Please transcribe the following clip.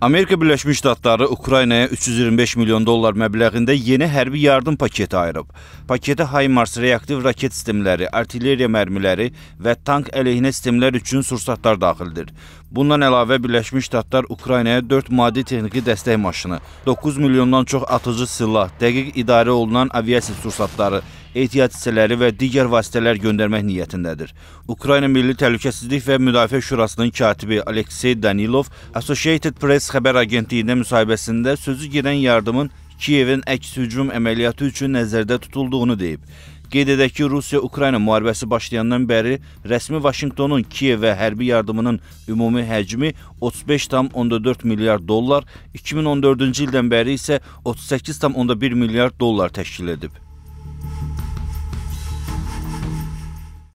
Amerika Birləşmiş Ştatları Ukraynaya 325 milyon dollar məbləğində yeni hərbi yardım paketi ayırıb. Paketə HIMARS reaktiv raket sistemləri, artilleriya mərmiləri və tank əleyhinə sistemlər üçün sursatlar daxildir. Bundan əlavə Birləşmiş Ştatlar Ukraynaya 4 maddi texniki dəstək maşını, 9 milyondan çox atıcı silah, dəqiq idarə olunan aviasiya sursatları, ehtiyat hissələri və digər vasitələr göndərmək niyyətindədir. Ukrayna Milli Təhlükəsizlik və Müdafiə Şurasının katibi Aleksey Danilov Associated Press xəbər agentliyinə müsahibəsində sözü gedən yardımın Kiyevin əks hücum əməliyyatı üçün nəzərdə tutulduğunu deyib. Qeyd edək ki, Rusiya-Ukrayna müharibəsi başlayandan bəri rəsmi Vaşinqtonun Kiyevə hərbi yardımının ümumi həcmi 35,4 milyard dollar, 2014-cü ildən bəri isə 38,1 milyard dollar təşkil edib.